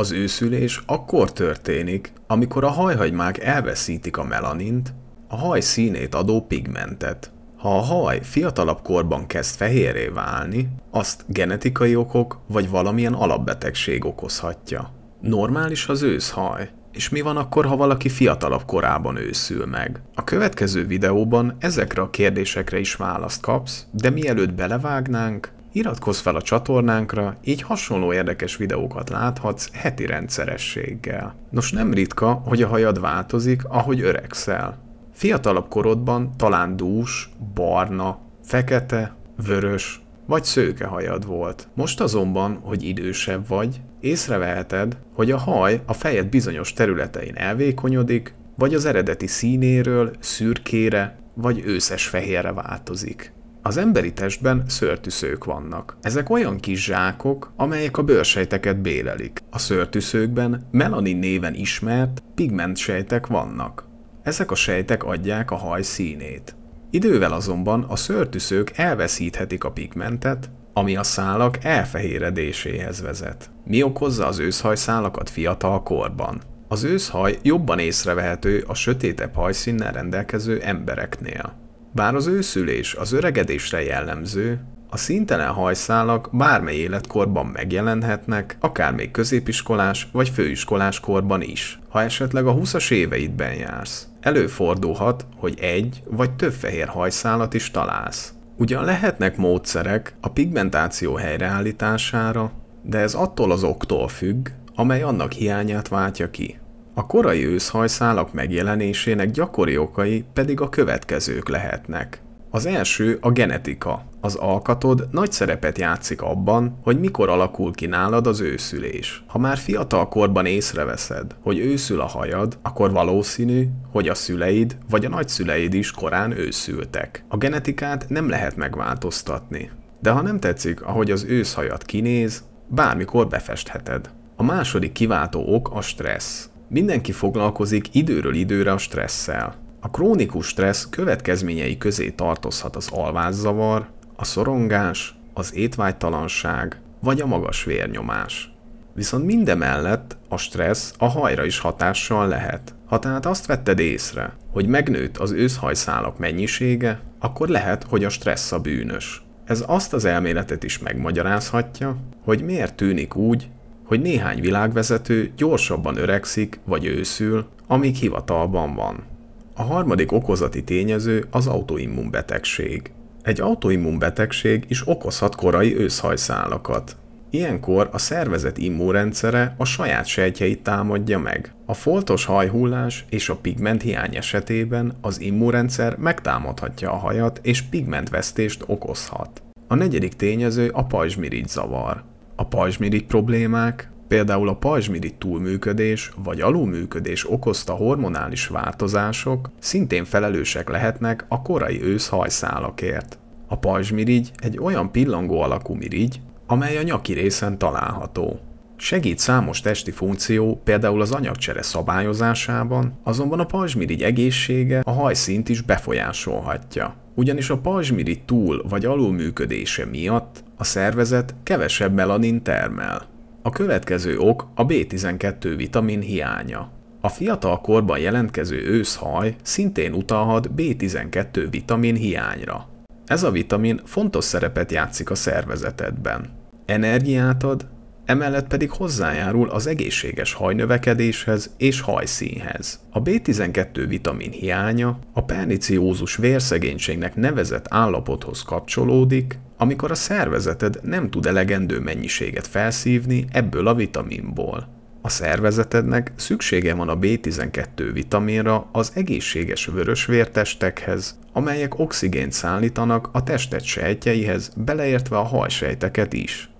Az őszülés akkor történik, amikor a hajhagymák elveszítik a melanint, a haj színét adó pigmentet. Ha a haj fiatalabb korban kezd fehérré válni, azt genetikai okok vagy valamilyen alapbetegség okozhatja. Normális az őszhaj, és mi van akkor, ha valaki fiatalabb korában őszül meg? A következő videóban ezekre a kérdésekre is választ kapsz, de mielőtt belevágnánk, Iratkozz fel a csatornánkra, így hasonló érdekes videókat láthatsz heti rendszerességgel. Nos nem ritka, hogy a hajad változik, ahogy öregszel. Fiatalabb korodban talán dús, barna, fekete, vörös vagy szőke hajad volt. Most azonban, hogy idősebb vagy, észreveheted, hogy a haj a fejed bizonyos területein elvékonyodik, vagy az eredeti színéről szürkére, vagy őszes fehérre változik. Az emberi testben szőrtűszők vannak. Ezek olyan kis zsákok, amelyek a bőrsejteket bélelik. A szőrtűszőkben melanin néven ismert pigmentsejtek vannak. Ezek a sejtek adják a haj színét. Idővel azonban a szőrtűszők elveszíthetik a pigmentet, ami a szálak elfehéredéséhez vezet. Mi okozza az szálakat fiatal korban? Az őszhaj jobban észrevehető a sötétebb hajszínnel rendelkező embereknél. Bár az őszülés az öregedésre jellemző, a szintelen hajszálak bármely életkorban megjelenhetnek, akár még középiskolás vagy főiskolás korban is, ha esetleg a 20-as éveidben jársz. Előfordulhat, hogy egy vagy több fehér hajszálat is találsz. Ugyan lehetnek módszerek a pigmentáció helyreállítására, de ez attól az októl függ, amely annak hiányát váltja ki. A korai őszhajszálak megjelenésének gyakori okai pedig a következők lehetnek. Az első a genetika. Az alkatod nagy szerepet játszik abban, hogy mikor alakul ki nálad az őszülés. Ha már fiatal korban észreveszed, hogy őszül a hajad, akkor valószínű, hogy a szüleid vagy a nagyszüleid is korán őszültek. A genetikát nem lehet megváltoztatni. De ha nem tetszik, ahogy az őszhajad kinéz, bármikor befestheted. A második kiváltó ok a stressz. Mindenki foglalkozik időről időre a stresszel. A krónikus stressz következményei közé tartozhat az alvászavar, a szorongás, az étvágytalanság vagy a magas vérnyomás. Viszont mindemellett a stressz a hajra is hatással lehet. Ha tehát azt vetted észre, hogy megnőtt az őszhajszálak mennyisége, akkor lehet, hogy a stressz a bűnös. Ez azt az elméletet is megmagyarázhatja, hogy miért tűnik úgy, hogy néhány világvezető gyorsabban öregszik vagy őszül, amíg hivatalban van. A harmadik okozati tényező az autoimmun betegség. Egy autoimmun betegség is okozhat korai őszhajszálakat. Ilyenkor a szervezet immunrendszere a saját sejtjeit támadja meg. A foltos hajhullás és a pigment hiány esetében az immunrendszer megtámadhatja a hajat és pigmentvesztést okozhat. A negyedik tényező a pajzsmirigy zavar. A pajzsmirigy problémák, például a pajzsmirigy túlműködés vagy alulműködés okozta hormonális változások szintén felelősek lehetnek a korai ősz hajszálakért. A pajzsmirigy egy olyan pillangó alakú mirigy, amely a nyaki részen található. Segít számos testi funkció, például az anyagcsere szabályozásában, azonban a pajzsmirigy egészsége a hajszint is befolyásolhatja ugyanis a pajzsmiri túl vagy alulműködése miatt a szervezet kevesebb melanin termel. A következő ok a B12 vitamin hiánya. A fiatal korban jelentkező őszhaj szintén utalhat B12 vitamin hiányra. Ez a vitamin fontos szerepet játszik a szervezetedben. Energiát ad, emellett pedig hozzájárul az egészséges hajnövekedéshez és hajszínhez. A B12 vitamin hiánya a perniciózus vérszegénységnek nevezett állapothoz kapcsolódik, amikor a szervezeted nem tud elegendő mennyiséget felszívni ebből a vitaminból. A szervezetednek szüksége van a B12 vitaminra az egészséges vörösvértestekhez, amelyek oxigént szállítanak a tested sejtjeihez, beleértve a hajsejteket is.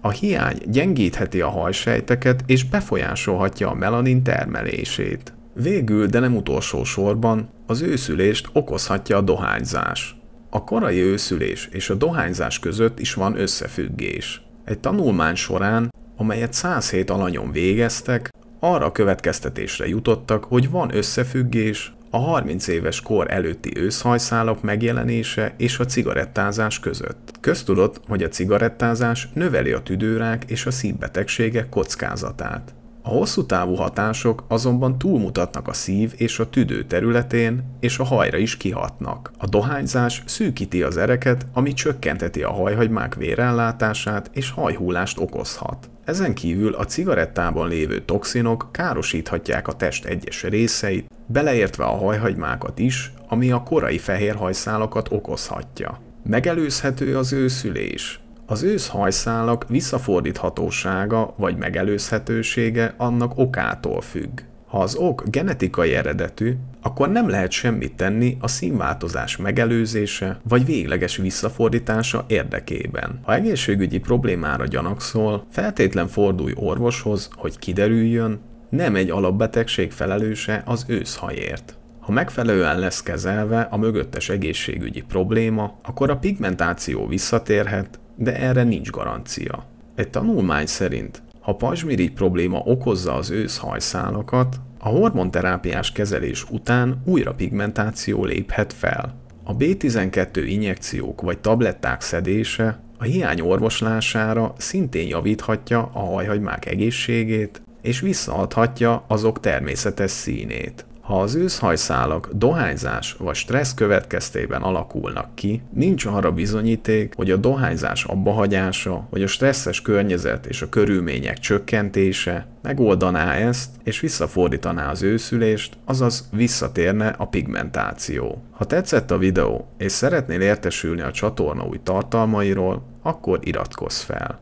A hiány gyengítheti a hajsejteket és befolyásolhatja a melanin termelését. Végül, de nem utolsó sorban, az őszülést okozhatja a dohányzás. A korai őszülés és a dohányzás között is van összefüggés. Egy tanulmány során, amelyet 107 alanyon végeztek, arra következtetésre jutottak, hogy van összefüggés a 30 éves kor előtti őszhajszálok megjelenése és a cigarettázás között. Köztudott, hogy a cigarettázás növeli a tüdőrák és a szívbetegségek kockázatát. A hosszú távú hatások azonban túlmutatnak a szív és a tüdő területén, és a hajra is kihatnak. A dohányzás szűkíti az ereket, ami csökkenteti a hajhagymák vérellátását és hajhullást okozhat. Ezen kívül a cigarettában lévő toxinok károsíthatják a test egyes részeit, beleértve a hajhagymákat is, ami a korai fehér hajszálakat okozhatja. Megelőzhető az őszülés, az hajszálak visszafordíthatósága vagy megelőzhetősége annak okától függ. Ha az ok genetikai eredetű, akkor nem lehet semmit tenni a színváltozás megelőzése vagy végleges visszafordítása érdekében. Ha egészségügyi problémára gyanakszol, feltétlen fordulj orvoshoz, hogy kiderüljön, nem egy alapbetegség felelőse az őszhajért. Ha megfelelően lesz kezelve a mögöttes egészségügyi probléma, akkor a pigmentáció visszatérhet, de erre nincs garancia. Egy tanulmány szerint, ha pajzsmirigy probléma okozza az ősz hajszálakat, a hormonterápiás kezelés után újra pigmentáció léphet fel. A B12 injekciók vagy tabletták szedése a hiány orvoslására szintén javíthatja a hajhagymák egészségét, és visszaadhatja azok természetes színét. Ha az őszhajszálak dohányzás vagy stressz következtében alakulnak ki, nincs arra bizonyíték, hogy a dohányzás abbahagyása, vagy a stresszes környezet és a körülmények csökkentése megoldaná ezt, és visszafordítaná az őszülést, azaz visszatérne a pigmentáció. Ha tetszett a videó, és szeretnél értesülni a csatorna új tartalmairól, akkor iratkozz fel!